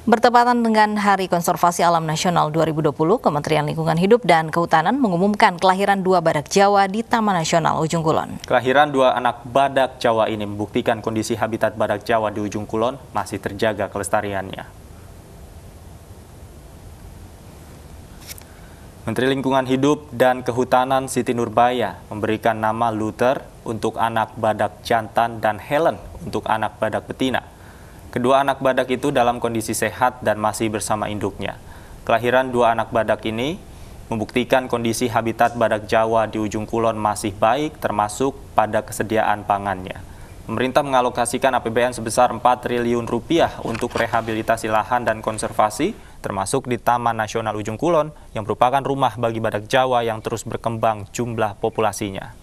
Bertepatan dengan Hari Konservasi Alam Nasional 2020, Kementerian Lingkungan Hidup dan Kehutanan mengumumkan kelahiran dua badak Jawa di Taman Nasional Ujung Kulon. Kelahiran dua anak badak Jawa ini membuktikan kondisi habitat badak Jawa di Ujung Kulon masih terjaga kelestariannya. Menteri Lingkungan Hidup dan Kehutanan Siti Nurbaya memberikan nama Luther untuk anak badak jantan dan Helen untuk anak badak betina. Kedua anak badak itu dalam kondisi sehat dan masih bersama induknya. Kelahiran dua anak badak ini membuktikan kondisi habitat badak Jawa di ujung kulon masih baik termasuk pada kesediaan pangannya. Pemerintah mengalokasikan APBN sebesar 4 triliun rupiah untuk rehabilitasi lahan dan konservasi termasuk di Taman Nasional Ujung Kulon yang merupakan rumah bagi badak Jawa yang terus berkembang jumlah populasinya.